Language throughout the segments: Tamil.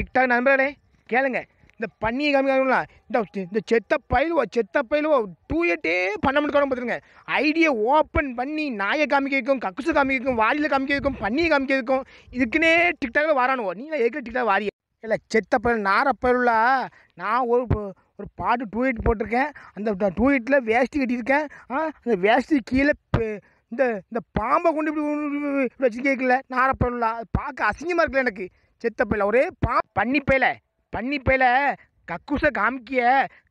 டிக்டாக் நண்பர்களே கேளுங்க இந்த பண்ணியை காமிங்களா இந்த இந்த செத்த பயிலுவோ செத்த பயிலுவோ டூயட்டே பண்ண முடியாது பார்த்துருங்க ஐடியை ஓப்பன் பண்ணி நாயை காமிக்க வைக்கும் கக்குசு காமிக்க வைக்கும் வாரியில் காமிக்க வைக்கும் பண்ணியை காமிக்க வைக்கும் இதுக்குன்னே டிக்டாகில் வரானுவோ நீங்களே ஏற்க டிக்டாக் வாரிய இல்லை செத்த பயில் நார பயிலுலா நான் ஒரு ஒரு பாட்டு எயிட் போட்டிருக்கேன் அந்த டூயட்டில் வேஸ்ட்டு கட்டியிருக்கேன் ஆ அந்த வேஸ்ட்டு கீழே இந்த இந்த பாம்பை கொண்டு இப்படி வச்சு கேட்கல நாரப்பயிலுலா பார்க்க அசிங்கமாக இருக்குல்ல எனக்கு செத்த ஒரே பா பண்ணி பையில பண்ணி கக்குசை காமிக்கிய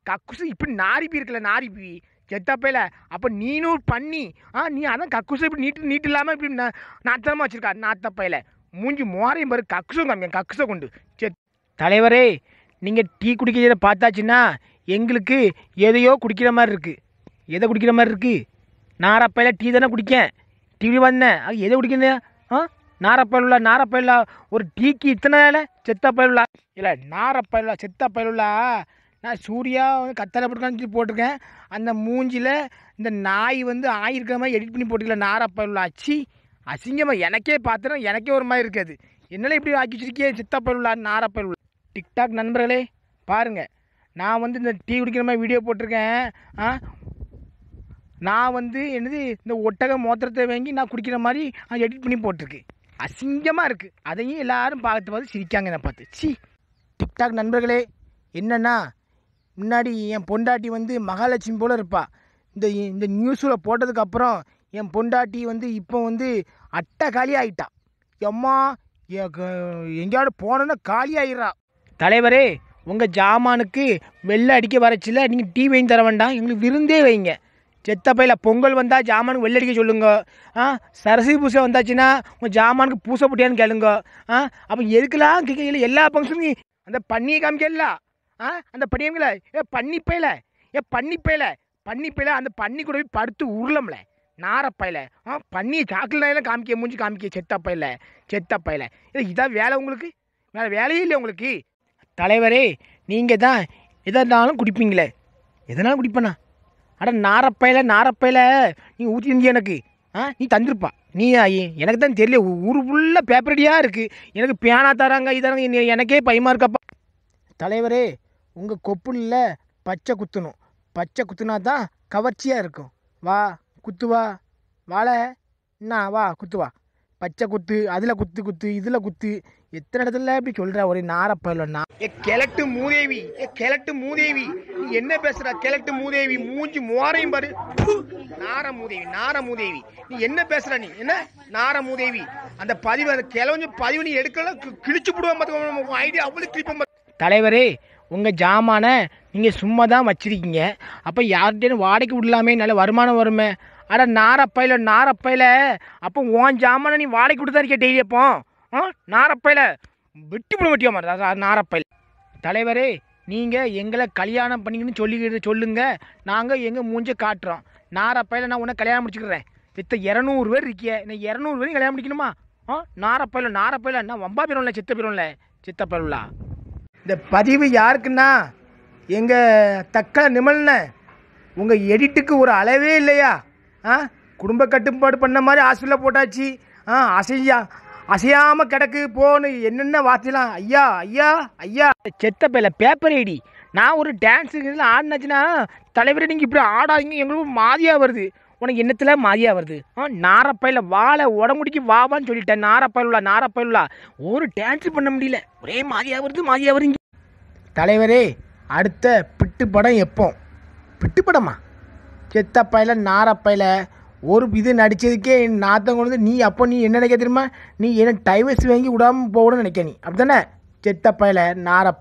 கக்குசு இப்படி நாரிப்பி இருக்குல்ல நாரிப்பி செத்தப்பையில் அப்போ நீனும் பண்ணி ஆ நீ அதான் கக்குசை இப்படி நீட்டு நீட்டு இல்லாமல் இப்படி நாத்தமாக வச்சுருக்கா நாத்தப்பையில் மூஞ்சி மோரையும் பாரு கக்குசும் காமிங்க கக்குசை கொண்டு செத் தலைவரே நீங்கள் டீ குடிக்கிறத பார்த்தாச்சுன்னா எங்களுக்கு எதையோ குடிக்கிற மாதிரி இருக்குது எதை குடிக்கிற மாதிரி இருக்குது நாரப்பையில் டீ தானே குடிக்கேன் டிவி வந்தேன் அது எதை குடிக்கணும் ஆ நாரப்பயலுள்ள நாரப்பயலா ஒரு டீக்கு இத்தனை வேலை செத்த பயலுள்ளா இல்லை நாரப்பயலா செத்த பயலுள்ளா நான் சூர்யா வந்து கத்தலை போட்டுக்கான்னு போட்டிருக்கேன் அந்த மூஞ்சியில் இந்த நாய் வந்து ஆயிருக்கிற மாதிரி எடிட் பண்ணி போட்டுக்கல நாரப்பயலுள்ள அச்சி அசிங்கமாக எனக்கே பார்த்துனா எனக்கே ஒரு மாதிரி இருக்காது என்னால் இப்படி ஆக்கி வச்சிருக்கேன் செத்த பயலுள்ளா நாரப்பயலுள்ள டிக்டாக் நண்பர்களே பாருங்கள் நான் வந்து இந்த டீ குடிக்கிற மாதிரி வீடியோ போட்டிருக்கேன் ஆ நான் வந்து என்னது இந்த ஒட்டக மோத்திரத்தை வாங்கி நான் குடிக்கிற மாதிரி எடிட் பண்ணி போட்டிருக்கேன் அசிங்கமாக இருக்குது அதையும் எல்லாரும் பார்த்து பார்த்து சிரிக்காங்க நான் பார்த்து சி டிக்டாக் நண்பர்களே என்னென்னா முன்னாடி என் பொண்டாட்டி வந்து மகாலட்சுமி போல் இருப்பாள் இந்த இந்த நியூஸில் போட்டதுக்கப்புறம் என் பொண்டாட்டி வந்து இப்போ வந்து அட்டை காலி ஆகிட்டா எம்மா எங்கேயாவது போனோன்னா காலி ஆகிடறா தலைவரே உங்கள் ஜாமானுக்கு வெளில அடிக்க வரச்சில நீங்கள் டீ வாங்கி தர வேண்டாம் எங்களுக்கு விருந்தே வைங்க செத்தப்பையில் பொங்கல் வந்தால் ஜாமானுக்கு வெள்ளடிக்க சொல்லுங்க ஆ சரஸ்வதி பூஜை வந்தாச்சுன்னா உங்கள் ஜாமானுக்கு பூசை போட்டியான்னு கேளுங்க ஆ அப்போ எதுக்கெல்லாம் கேட்கல எல்லா ஃபங்க்ஷனுக்கும் அந்த பண்ணியை காமிக்கல ஆ அந்த படியங்கள ஏ பண்ணி ஏ பண்ணி பையில பண்ணி அந்த பண்ணி கூட போய் படுத்து உருளம்ல நாரப்பையில ஆ பண்ணி சாக்கிலாம் காமிக்க மூஞ்சி காமிக்க செத்தப்பையில செத்தப்பையில இல்லை இதான் வேலை உங்களுக்கு வேறு வேலையே இல்லை உங்களுக்கு தலைவரே நீங்கள் தான் எதாக இருந்தாலும் குடிப்பீங்களே எதனாலும் குடிப்பேண்ணா அட நாரப்பையில நாரப்பையில் நீ ஊற்றிருந்திய எனக்கு ஆ நீ தந்திருப்பா நீ எனக்கு தான் தெரியல ஊர் ஃபுல்லாக பேப்பரடியாக இருக்குது எனக்கு பேனா தராங்க இதாங்க எனக்கே பயமாக இருக்கப்பா தலைவரே உங்கள் கொப்புளில் பச்சை குத்தணும் பச்சை குத்துனா தான் கவர்ச்சியாக இருக்கும் வா குத்துவா வாழ என்ன வா குத்துவா பச்சை குத்து அதில் குத்து குத்து இதில் குத்து எத்தனை இடத்துல இப்படி சொல்கிற ஒரே நாரப்பயிலன்னா ஏ கிழட்டு மூதேவி ஏ கிழட்டு மூதேவி நீ என்ன பேசுகிற கிழட்டு மூதேவி மூஞ்சி மோரையும் பாரு நார மூதேவி நார மூதேவி நீ என்ன பேசுகிற நீ என்ன நார மூதேவி அந்த பதிவு அந்த கிளஞ்சு பதிவு நீ எடுக்கல கிழிச்சு விடுவேன் பார்த்து ஐடியா அவ்வளோ கிழிப்போம் தலைவரே உங்கள் ஜாமானை நீங்கள் சும்மா தான் வச்சுருக்கீங்க அப்போ யார்கிட்டேன்னு வாடகைக்கு விடலாமே நல்ல வருமானம் வருமே அட நாரப்பையில நாரப்பையில அப்போ உன் ஜாமான நீ வாடகை கொடுத்தா தான் டெய்லி அப்போ ஆ நாரப்பையில வெட்டி போட வெட்டியா மாதிரி நாரப்பையில் தலைவரே நீங்கள் எங்களை கல்யாணம் பண்ணிக்கணும்னு சொல்லி சொல்லுங்க நாங்கள் எங்கள் மூஞ்ச காட்டுறோம் நாரப்பையில் நான் உன்ன கல்யாணம் முடிச்சுக்கிறேன் சித்த இரநூறு பேர் இருக்கிய நான் இரநூறு பேரும் கல்யாணம் முடிக்கணுமா ஆ நாரப்பையில் நாரப்பையில் என்ன வம்பா பெறும்ல சித்த பெறும்ல சித்த பெருவிழா இந்த பதிவு யாருக்குன்னா எங்கள் தக்க நிமல்ன உங்கள் எடிட்டுக்கு ஒரு அளவே இல்லையா ஆ குடும்ப கட்டுப்பாடு பண்ண மாதிரி ஹாஸ்பிட்டலில் போட்டாச்சு ஆ அசையா அசையாமல் கிடக்கு போன்னு என்னென்ன வார்த்தைலாம் ஐயா ஐயா ஐயா செத்த பேல பேப்பர் ஐடி நான் ஒரு டான்ஸு இதில் ஆடினாச்சுன்னா தலைவரை நீங்கள் இப்படி ஆடாதீங்க எங்களுக்கு மாதியாக வருது உனக்கு என்னத்தில் மாதியாக வருது ஆ நாரப்பயில் வாழை உடம்புடிக்கு வாவான்னு சொல்லிட்டேன் நாரப்பயலுலா நாரப்பயலுலா ஒரு டான்ஸு பண்ண முடியல ஒரே மாதியாக வருது மாதியாக வருங்க தலைவரே அடுத்த பிட்டு படம் எப்போ பிட்டு படமா செத்தப்பையில் பயில நார பயில ஒரு இது நடித்ததுக்கே என் நாத்தம் கொண்டு நீ அப்போ நீ என்ன நினைக்க தெரியுமா நீ என்ன டைவர்ஸ் வாங்கி விடாமல் போகணும்னு நினைக்க நீ அப்படி செத்த பயல நார